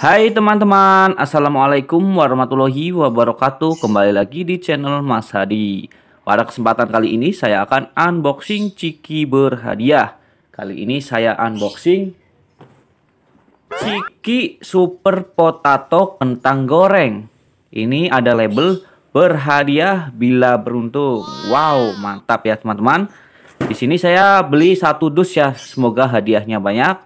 Hai teman-teman, Assalamualaikum warahmatullahi wabarakatuh Kembali lagi di channel Mas Hadi Pada kesempatan kali ini saya akan unboxing Ciki berhadiah Kali ini saya unboxing Ciki Super Potato Kentang Goreng Ini ada label berhadiah bila beruntung Wow, mantap ya teman-teman Di sini saya beli satu dus ya, semoga hadiahnya banyak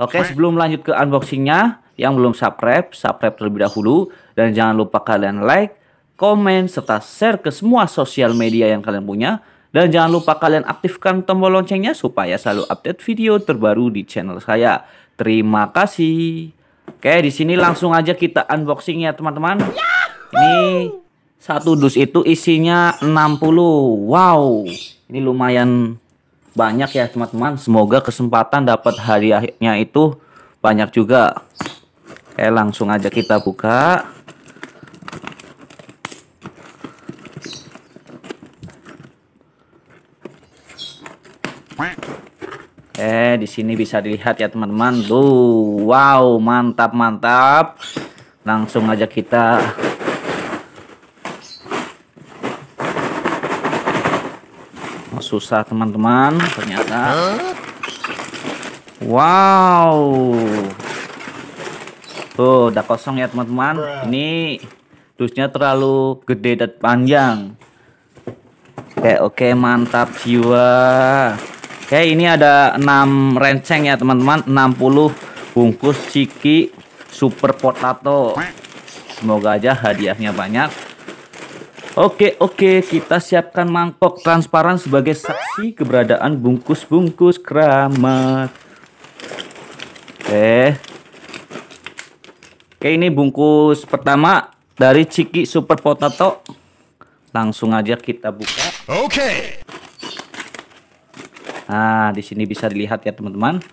Oke, sebelum lanjut ke unboxingnya yang belum subscribe, subscribe terlebih dahulu. Dan jangan lupa kalian like, komen, serta share ke semua sosial media yang kalian punya. Dan jangan lupa kalian aktifkan tombol loncengnya supaya selalu update video terbaru di channel saya. Terima kasih. Oke, di sini langsung aja kita unboxing ya teman-teman. Ini satu dus itu isinya 60. Wow, ini lumayan banyak ya teman-teman. Semoga kesempatan dapat hadiahnya itu banyak juga. Oke, eh, langsung aja kita buka. Oke, eh, di sini bisa dilihat ya teman-teman. wow, mantap mantap. Langsung aja kita oh, susah teman-teman ternyata. Wow. Tuh, udah kosong ya teman-teman. Ini dusnya terlalu gede dan panjang. Oke, oke, mantap jiwa. Oke, ini ada 6 renceng ya teman-teman. 60 bungkus ciki super potato. Semoga aja hadiahnya banyak. Oke, oke, kita siapkan mangkok transparan sebagai saksi keberadaan bungkus-bungkus keramat. Oke. Oke ini bungkus pertama dari Ciki Super Potato. Langsung aja kita buka. Oke. Nah di sini bisa dilihat ya teman-teman.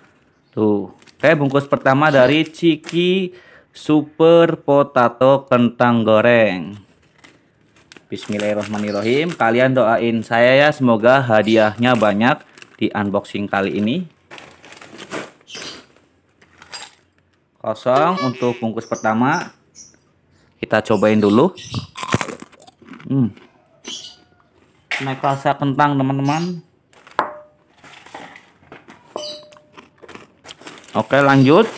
Tuh. Oke bungkus pertama dari Ciki Super Potato Kentang Goreng. Bismillahirrahmanirrahim. Kalian doain saya ya semoga hadiahnya banyak di unboxing kali ini. kosong untuk bungkus pertama kita cobain dulu hmm. naik rasa kentang teman-teman oke lanjut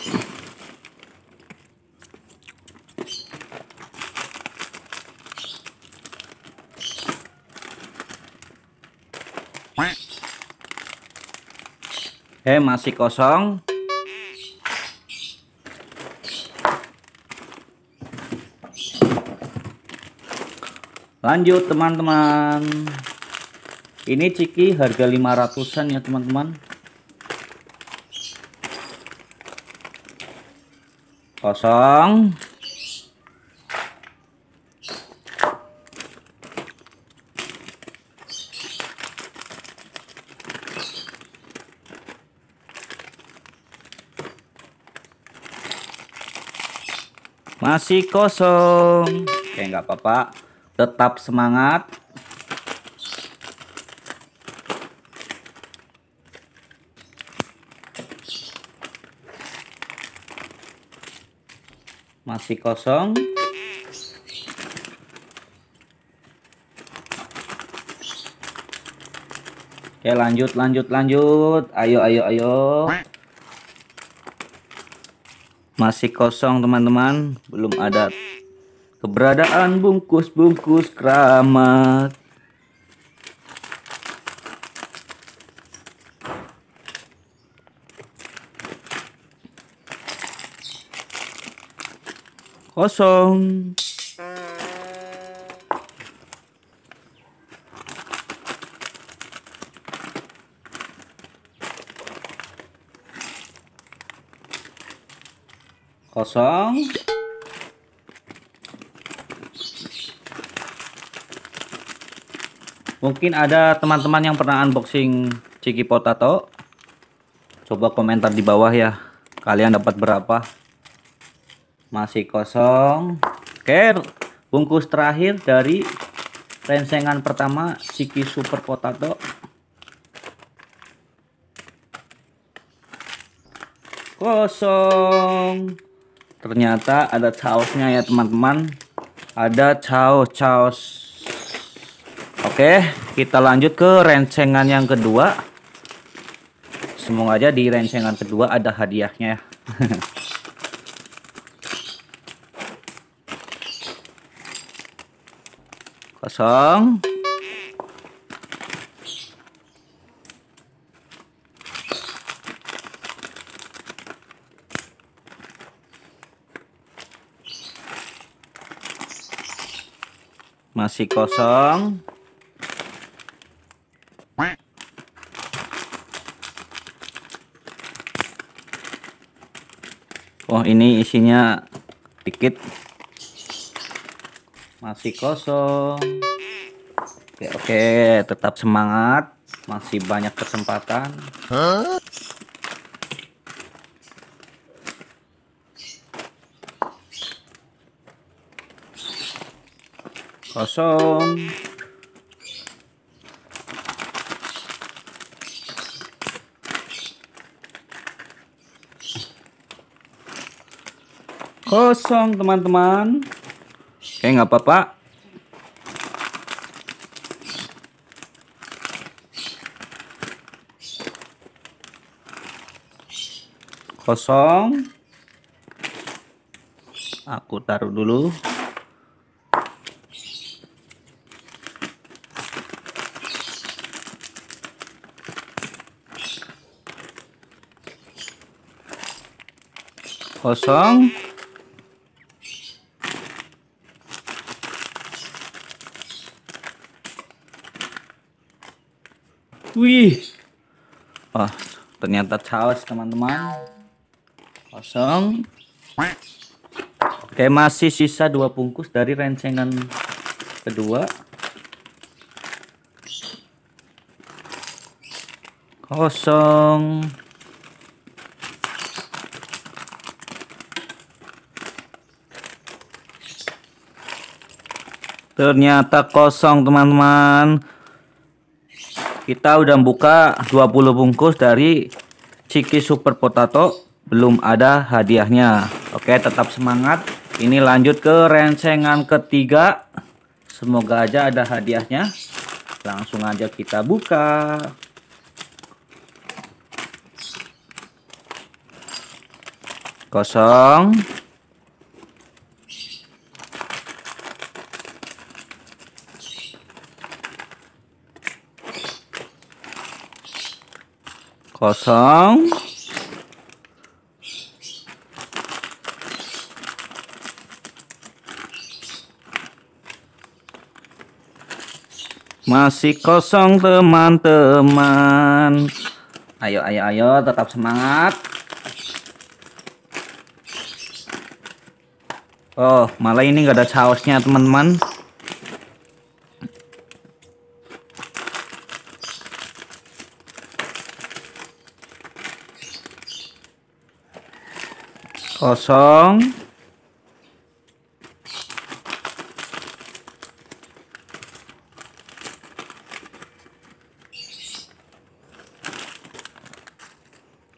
Oke, eh, masih kosong. lanjut teman-teman ini ciki harga 500an ya teman-teman kosong masih kosong oke nggak apa-apa tetap semangat masih kosong Oke lanjut lanjut lanjut ayo ayo ayo masih kosong teman-teman belum ada keberadaan bungkus-bungkus keramat. Kosong. Kosong. Mungkin ada teman-teman yang pernah unboxing Ciki Potato. Coba komentar di bawah ya. Kalian dapat berapa? Masih kosong. Oke, bungkus terakhir dari rensengan pertama Ciki Super Potato. Kosong. Ternyata ada chaosnya ya teman-teman. Ada chaos chaos Oke, kita lanjut ke rencengan yang kedua. Semoga aja di rencengan kedua ada hadiahnya ya. Kosong. Masih kosong. oh ini isinya dikit masih kosong oke oke tetap semangat masih banyak kesempatan huh? kosong kosong teman-teman eh nggak apa-apa kosong aku taruh dulu kosong Wih. Wah, ternyata chaos teman-teman. Kosong. Oke, masih sisa dua bungkus dari rencengan kedua. Kosong. Ternyata kosong, teman-teman. Kita udah buka 20 bungkus dari Ciki Super Potato. Belum ada hadiahnya. Oke, tetap semangat. Ini lanjut ke rencengan ketiga. Semoga aja ada hadiahnya. Langsung aja kita buka. Kosong. kosong masih kosong teman-teman ayo ayo ayo tetap semangat oh malah ini nggak ada sausnya teman-teman kosong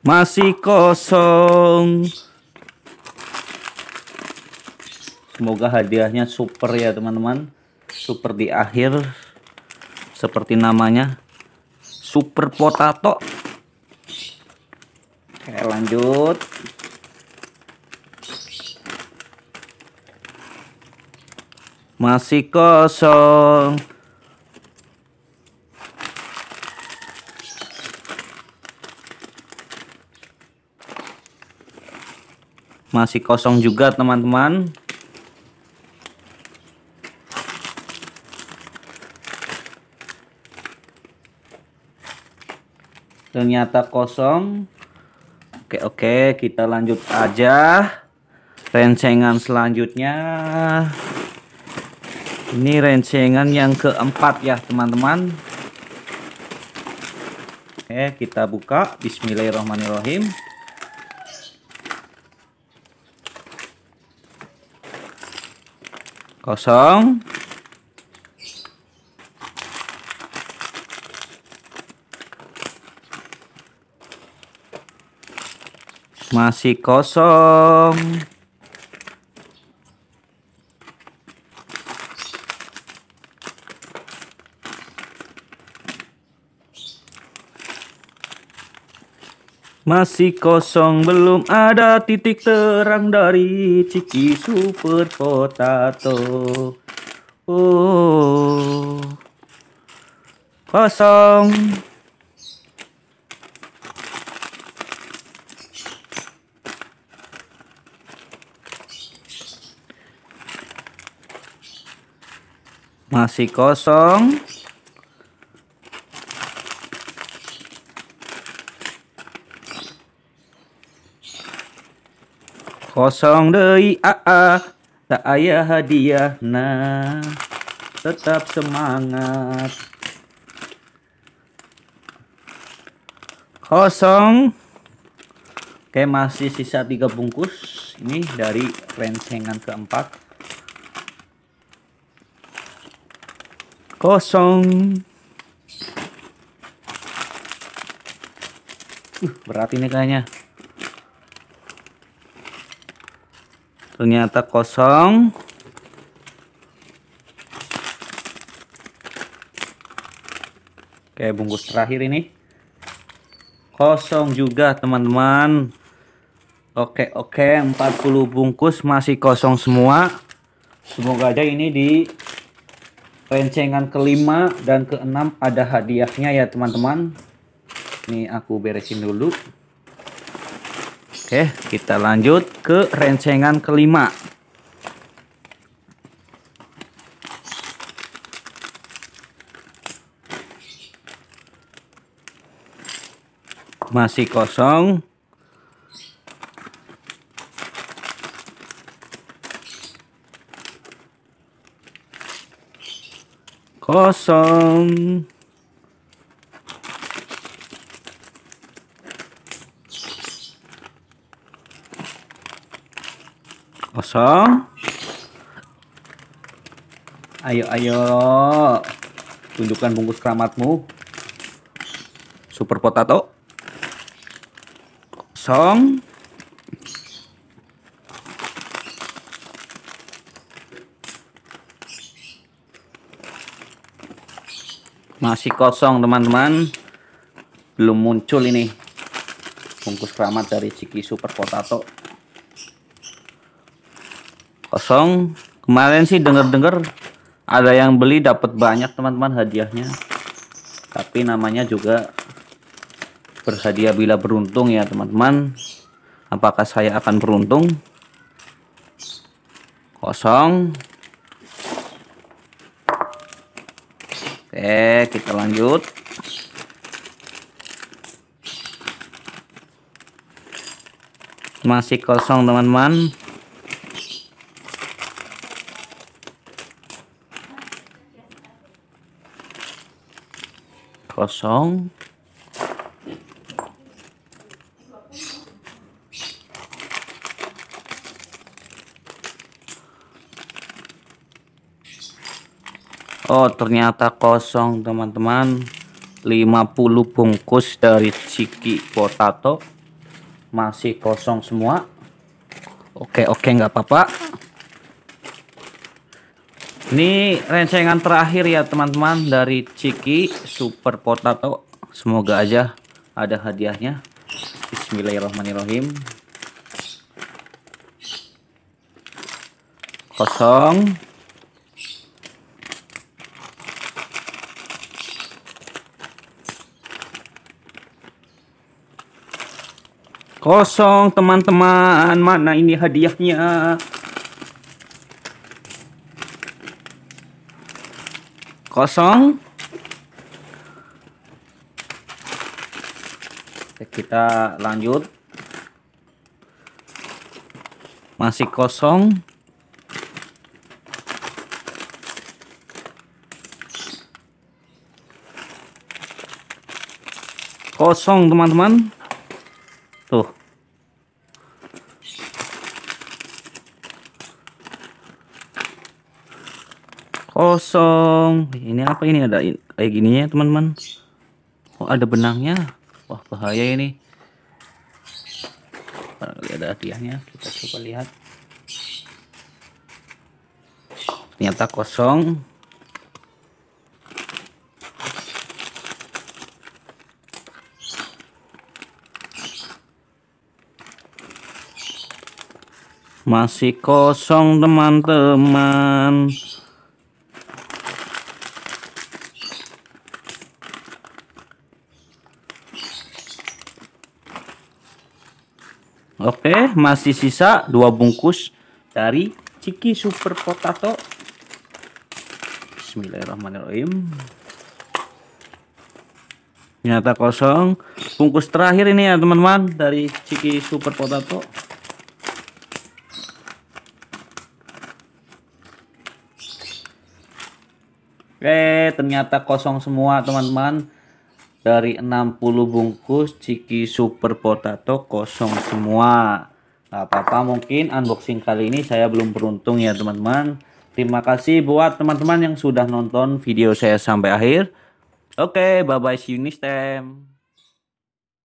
masih kosong semoga hadiahnya super ya teman-teman super di akhir seperti namanya super potato oke lanjut masih kosong masih kosong juga teman-teman ternyata kosong oke oke kita lanjut aja rencengan selanjutnya ini rencengan yang keempat ya teman-teman oke kita buka bismillahirrahmanirrahim kosong masih kosong Masih kosong belum ada titik terang dari Ciki Super Potato. Oh. Kosong. Masih kosong. kosong deui aa tak ayah hadiah nah tetap semangat kosong oke masih sisa tiga bungkus ini dari rencengan keempat kosong uh, berat ini kayaknya ternyata kosong Oke, bungkus terakhir ini kosong juga teman-teman. Oke, oke, 40 bungkus masih kosong semua. Semoga aja ini di rencengan kelima dan keenam ada hadiahnya ya teman-teman. Ini aku beresin dulu. Oke, kita lanjut ke rencengan kelima. Masih kosong. Kosong. kosong ayo ayo tunjukkan bungkus keramatmu super potato kosong masih kosong teman-teman belum muncul ini bungkus keramat dari Ciki Super Potato kosong kemarin sih denger-dengar ada yang beli dapat banyak teman-teman hadiahnya tapi namanya juga bersedia bila beruntung ya teman-teman apakah saya akan beruntung kosong oke kita lanjut masih kosong teman-teman kosong Oh ternyata kosong teman-teman 50 bungkus dari Ciki Potato masih kosong semua Oke oke nggak apa-apa ini rencengan terakhir ya teman-teman dari Ciki Super Potato. Semoga aja ada hadiahnya. Bismillahirrahmanirrahim. Kosong. Kosong teman-teman. Mana ini hadiahnya? kosong kita lanjut masih kosong kosong teman-teman tuh kosong ini apa ini ada kayak gininya teman-teman oh ada benangnya wah bahaya ini barangkali ada hadiahnya kita coba lihat ternyata kosong masih kosong teman-teman Oke, masih sisa dua bungkus dari Ciki Super Potato. Bismillahirrahmanirrahim. Ternyata kosong. Bungkus terakhir ini ya teman-teman dari Ciki Super Potato. Oke, ternyata kosong semua teman-teman dari 60 bungkus Ciki Super Potato kosong semua nggak apa-apa mungkin unboxing kali ini saya belum beruntung ya teman-teman terima kasih buat teman-teman yang sudah nonton video saya sampai akhir oke okay, bye bye see you next time